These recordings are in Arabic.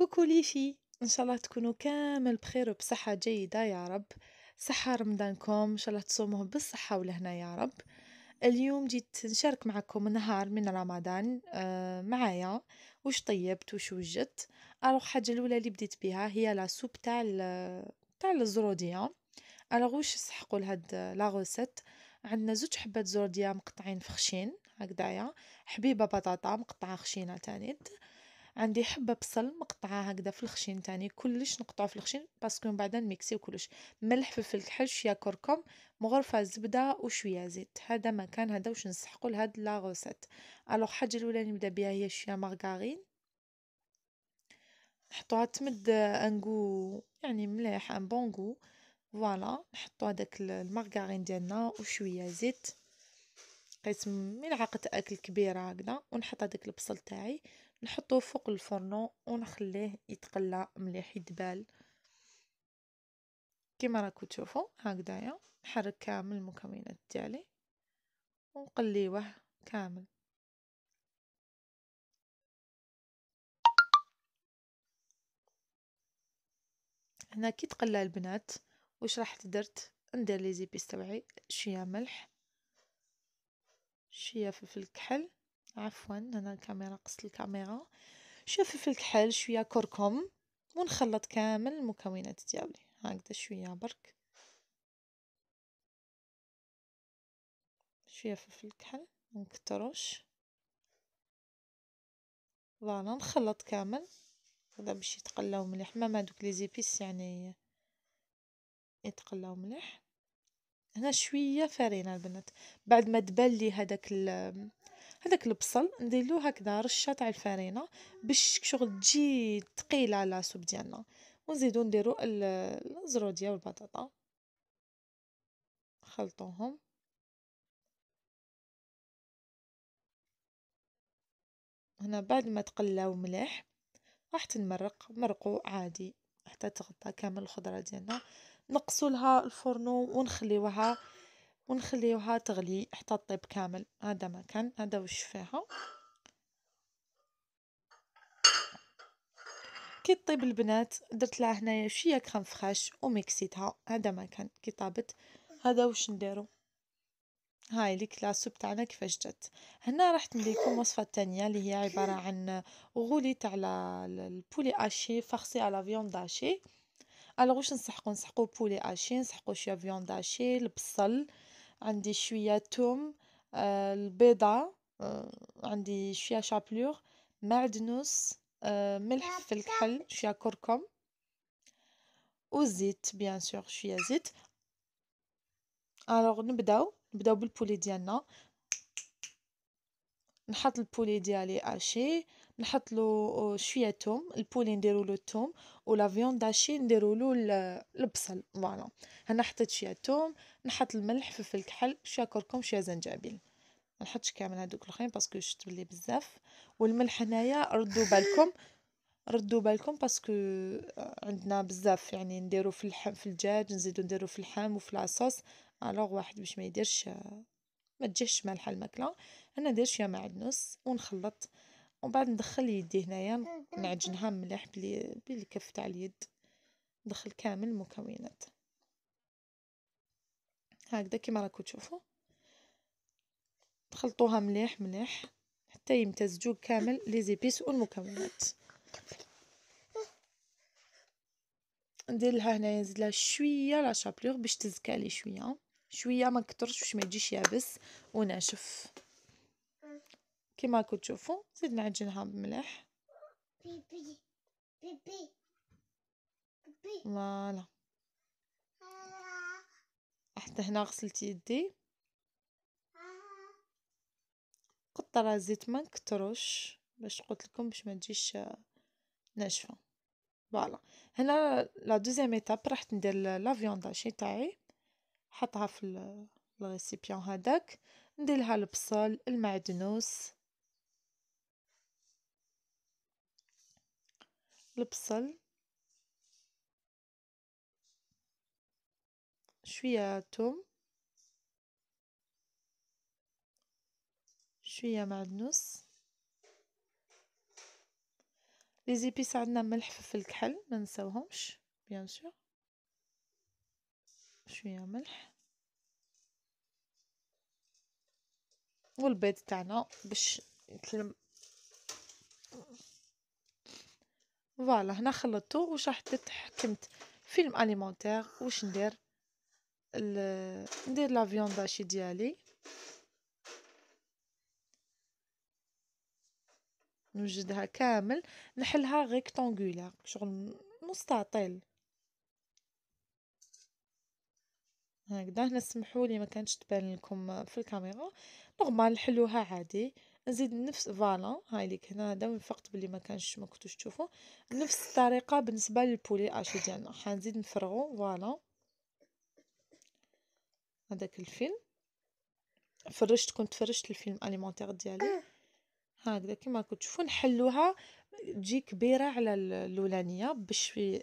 كوكو ليفي ان شاء الله تكونوا كامل بخير وبصحة جيدة يا رب صحة رمضانكم ان شاء الله تصوموه بالصحة ولهنا يا رب اليوم جيت نشارك معكم نهار من رمضان آه، معايا وش طيبت وش وجدت الوغ حاجة الاولى اللي بديت بها هي لا سوب تاع تاع الزرودية الوغ واش سحقوا لهاد لا غوسيت عندنا زوج حبات زروديه مقطعين فخشين هكذايا حبيبه بطاطا مقطعه خشينه تانيت عندي حبه بصل مقطعه هكذا في الخشين تاني كلش نقطعه في الخشين باسكو من بعد نميكسيو كلش ملح فلفل كحل شويه كركم مغرفه زبده وشويه زيت هذا مكان هذا واش نسحقوا لهاد لا غوسيت الوغ حاجه الاولى نبدا بها هي شويه مارغارين نحطوها تمد انغو يعني مليح ان بون غو فوالا نحطو هذاك المارغارين ديالنا وشويه زيت قسم ملعقه اكل كبيره هكذا ونحط هذاك البصل تاعي نحطه فوق الفرن ونخليه يتقلى مليح يدبال كما راكم تشوفوا هكذايا نحرك كامل المكونات ديالي ونقليوه كامل هنا كي تقلى البنات واش راح درت ندير لي زيبيس تبعي شويه ملح شويه فلفل كحل عفوا هنا الكاميرا قصت الكاميرا فلفل الكحل شويه كركم ونخلط كامل المكونات ديالي هكذا شويه برك شويه فلفل الكحل منكتروش فوالا نخلط كامل هذا باش يتقلاو مليح ما هادوك لي زيبيس يعني يتقلاو مليح هنا شويه فرينه البنات بعد ما تبان لي هذاك هذاك البصل ندير له هكذا رشه تاع الفرينه باش شغل تجي ثقيله على السوب ديالنا ونزيدو نديرو الزروديه والبطاطا نخلطوهم هنا بعد ما تقلاو مليح راح تنمرق مرقو عادي حتى تغطى كامل الخضره ديالنا نقصوا لها الفرن ونخليوها ونخليوها تغلي حتى طيب كامل هذا ما كان هذا وش فيها كي طيب البنات درت لها هنايا شويه كريم فخاش وميكسيتها هذا ما كان كي طابت هذا واش نديرو هاي لي كلاسو تاعنا كيفاش جات هنا راح نديكم وصفه تانية اللي هي عباره عن غولي تاع البولي اشي فخسي على فيوند اشي الوغ واش نسحقو نسحقو بولي اشي نسحقو شويه فيوند اشي البصل عندي شوية توم آه، البيضة آه، عندي شوية شابلور معدنوس آه، ملح في الكحل شوية كركم وزيت بيان سور شوية زيت الوغ نبداو نبداو بالبولي ديالنا نحط البولي ديالي اشي نحطلو شويه توم البولي نديرولو التوم ولا داشي نديرو نديرولو البصل فوالا هنا حطيت شويه توم نحط الملح فلفل كحل شويه كركم شويه زنجبيل ما نحطش كامل هذوك الاخرين باسكو شفت بلي بزاف والملح هنايا ردوا بالكم ردوا بالكم باسكو آه، عندنا بزاف يعني نديرو في اللحم في الدجاج نزيدو نديرو في اللحم وفي لاصوص الوغ واحد باش ما يديرش آه، ما تجيش مالحه الماكله انا ندير شويه معدنوس ونخلط ومن بعد ندخل يدي هنايا نعجنها مليح بلي بالكف تاع اليد ندخل كامل المكونات هكذا كيما راكم تشوفوا تخلطوها مليح مليح حتى يمتزجوا كامل لي زيبيس والمكونات ندير لها هنايا نزيد لها شويه لا شابلور باش تزكى شويه شويه ما كترش باش ما يجيش يابس وناشف كيما راكم تشوفوا نزيد نعجنها بملح بيبي بيبي بيبي فوالا آه. حتى هنا غسلت يدي آه. قطرة زيت ما نكتروش باش قلت لكم باش ما تجيش ناشفه فوالا هنا لا دوزيام ايتاب راح ندير لا فيوندا شي تاعي حطها في الريسيبيون هذاك ندير لها البصل المعدنوس البصل شوية توم شوية معدنوس لي زيبيس عندنا ملح فلفل كحل ما نساوهمش بيان سور شويه ملح والبيض تاعنا باش يتلم فوالا هنا خلطته واش راح حكمت فيلم اليمونتير واش ندير ال... ندير لا داشي ديالي نوجدها كامل نحلها ريكتانغولار شغل مستطيل هكذا هنا سمحوا لي ما كانتش تبان لكم في الكاميرا نورمال نحلوها عادي نزيد نفس فوالا هاي ليك هنا هذا وين فقت بلي ما كانش ما كنتوش تشوفوا نفس الطريقه بالنسبه للبولي اشي ديالنا حنزيد نفرغو فوالا هذاك الفيلم فرشت كنت فرشت الفيلم اليمونتير ديالي هكذا كما تشوفوا نحلوها تجي كبيره على الاولانيه باش في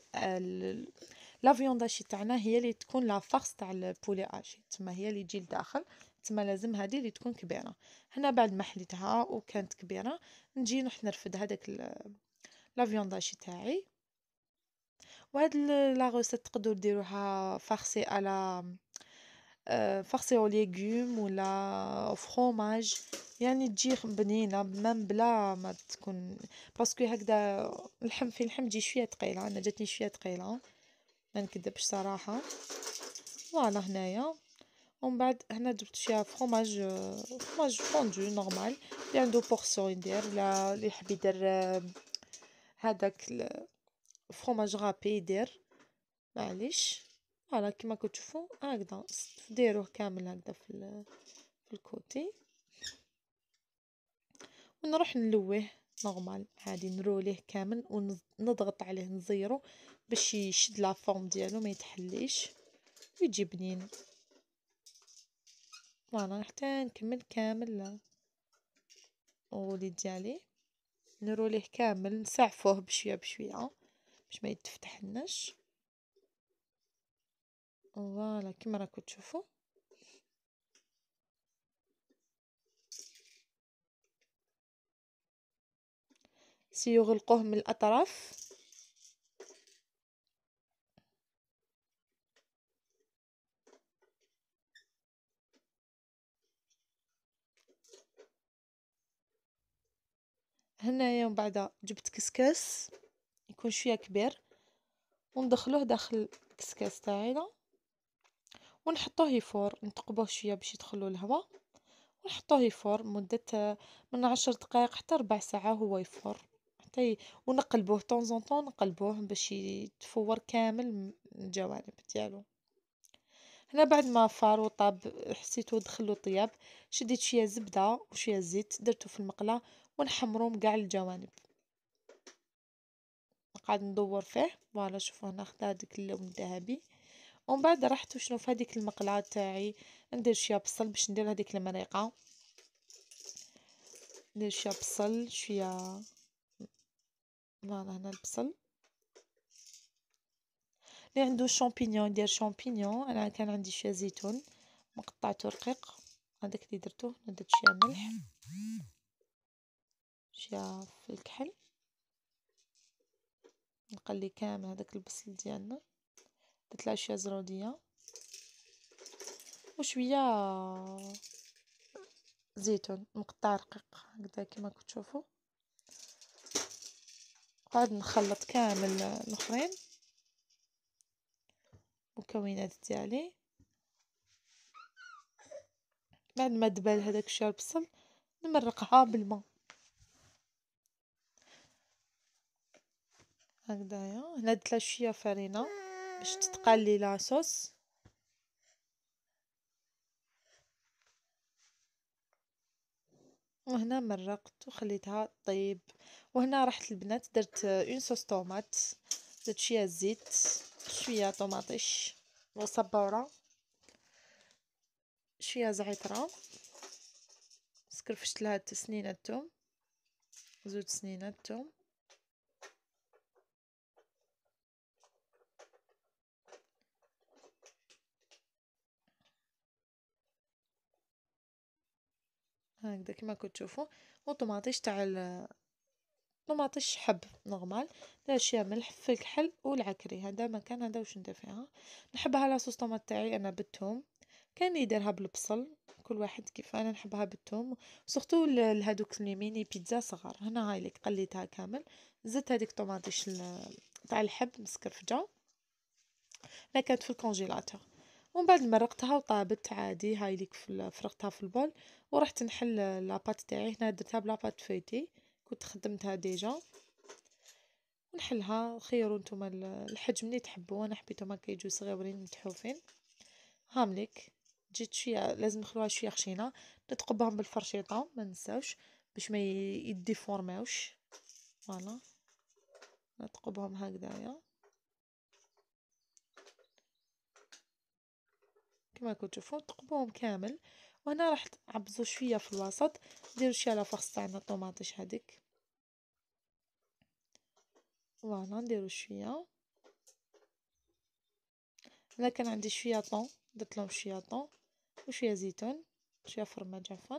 لا شي تاعنا هي اللي تكون لا فارس تاع البولي اشي تما هي اللي تجي لداخل تما لازم هذه اللي تكون كبيره هنا بعد ما حليتها وكانت كبيره نجي نروح نرفد هذاك لا شي تاعي وهاد لا ريسيت تقدروا ديروها فارسي على فارسي او ليغوم ولا فروماج يعني تجي بنينه ميم بلا ما تكون باسكو هكذا اللحم في اللحم تجي شويه ثقيله انا جاتني شويه ثقيله ما نكذبش صراحه فوالا هنايا ومن بعد هنا جبت شويه فرماج فرماج فوندو نورمال اللي عنده بورسيون يدير لا اللي يحب يدير هذاك الفرماج غابي يدير معليش فوالا كيما كتشوفوا هكذا ديروه كامل هكذا في في الكوتي ونروح نلويه نورمال عادي نروليه كامل ونضغط عليه نزيرو باش يشد لا فورم ديالو ما يتحليش ويجي بنين فوالا حتى نكمل كامل الوليد ديالي ليه كامل نسعفوه بشويه بشويه باش ما يتفتحناش فوالا كما راكم تشوفوا سيغلقوه من الاطراف هنايا يوم بعد جبت كسكس يكون شويه كبير وندخلوه داخل الكسكاس تاعنا ونحطوه يفور نتقبوه شويه باش يدخلوا الهواء ونحطوه يفور مده من عشر دقائق حتى ربع ساعه هو يفور حتى ي... ونقلبوه طون زون طون نقلبوه باش يتفور كامل الجوانب تاعو هنا بعد ما فار وطاب حسيتو دخلو طياب شديت شويه زبده وشويه زيت درتو في المقله ونحمرهم كاع الجوانب قاعد ندور فيه فوالا شوفوا هنا خدا داك اللون الذهبي ومن بعد رحت شنو في هذيك المقله تاعي ندير شويه بصل باش ندير هذيك المريقه ندير شويه بصل شويه فوالا هنا البصل اللي عنده شامبينيون يدير شامبينيون انا كان عندي شويه زيتون مقطعته رقيق هذاك اللي درتوه درت شويه ملح شويه في الكحل نقلي كامل هذاك البصل ديالنا درت له شويه زروديه وشويه زيتون مقطع رقيق هكذا كما كتشوفوا عاد نخلط كامل الاخرين المكونات ديالي بعد ما دبال هذاك الشيء البصل نمرقها بالماء هكذايا هنا درت لها شويه فرينه باش تتقال لي لاصوص وهنا مرقت وخليتها طيب وهنا رحت البنات درت اون صوص طوماط درت شويه زيت شويه طماطيش وصبوره شويه زعتره سكرفشت لها سنينه الثوم زوج سنينه الثوم هكذا كما تشوفوا وطماطيش تاع طماطش حب نورمال درت شويه ملح الكحل والعكري هذا ما كان هذا واش ندير فيها نحبها لا صوص طوماط تاعي انا بالثوم كان يديرها بالبصل كل واحد كيف انا نحبها بالثوم سورتو لهذوك لي ميني بيتزا صغار هنا هاي اللي قليتها كامل زدت هذيك طوماطيش تاع الحب مسكرفجه لا كانت في الكونجيلاتور ومن بعد مرقتها وطابت عادي هاي ليك فرقتها في البول ورحت نحل لاباط تاعي هنا درتها بلاباط فيتي كنت خدمتها ديجا ونحلها خيروا نتوما الحجم اللي تحبوا انا حبيتو ما كيجيو صغيورين متحوفين هامليك جيت شويه لازم نخلوها شويه خشينه نتقبهم بالفرشيطه ما نساوش باش ما يديفورماوش فوالا نتقبهم هكذايا كما كنتو تشوفوا تقبوهم كامل وهنا راح تعبزو شويه في الوسط نديرو شي على فخص تاعنا الطوماطيش هذيك فوالا نديرو شويه هنا كان عندي شويه طون درت لهم شويه طون وشويه زيتون شويه فرماج عفوا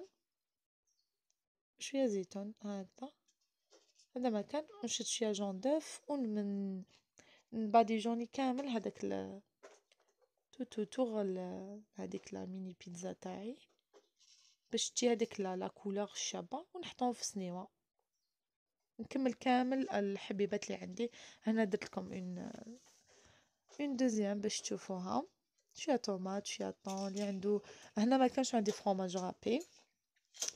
شويه زيتون هكذا هذا ما كان ونشد شويه جون دوف ونمن جوني كامل هذاك ال... تو تو توغ هذيك لا ميني بيتزا تاعي باش تجي هذيك لا لا كولور الشابه ونحطهم في سنيوه نكمل كامل الحبيبات اللي عندي هنا درت لكم اون اون دوزيام باش تشوفوها شويه طوماط شويه طون اللي عنده هنا ما كانش عندي فروماج غابي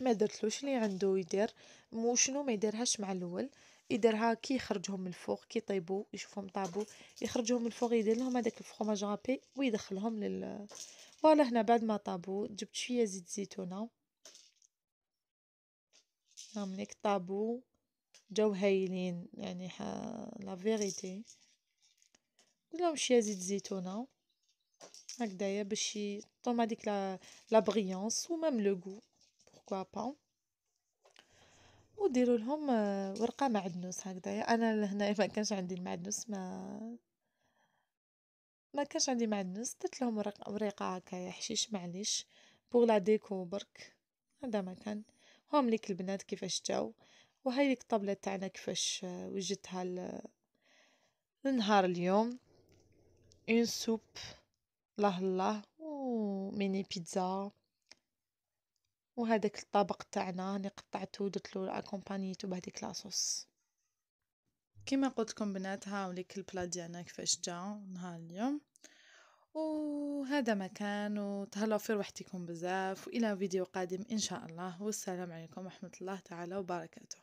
ما درتلوش اللي عنده يدير مو شنو ما يديرهاش مع الاول يديرها كي يخرجهم من الفوق كي يطيبوا يشوفهم طابو يخرجهم من الفوق يدير لهم هذاك الفرماج غابي ويدخلهم لل فوالا هنا بعد ما طابو جبت شويه زيت زيتونه هاملك طابو جاو هايلين يعني ها لا فيغيتي قولهم شي زيت زيتونه هكدايا باش يطوم هذيك لا لا بريونس وميم لو غو بوركوا با وديروا لهم ورقه معدنوس هكدايا انا لهنايا ما كانش عندي المعدنوس ما ما كانش عندي معدنوس درت لهم ورقه هكايا حشيش معليش بوغ لا ديكو برك هذا ما كان هم ليك البنات كيفاش جاو وهاي ليك الطبلة تاعنا كيفاش آه، وجدتها النهار اليوم اون سوب الله الله وميني بيتزا وهذاك الطبق تاعنا اللي قطعته ودرت له اكومبانيتو بهذيك لاصوص كيما قلت لكم بنات هاوليك البلا ديالنا كيفاش جا نهار اليوم وهذا مكان وتهلاو في روحتكم بزاف والى فيديو قادم ان شاء الله والسلام عليكم ورحمه الله تعالى وبركاته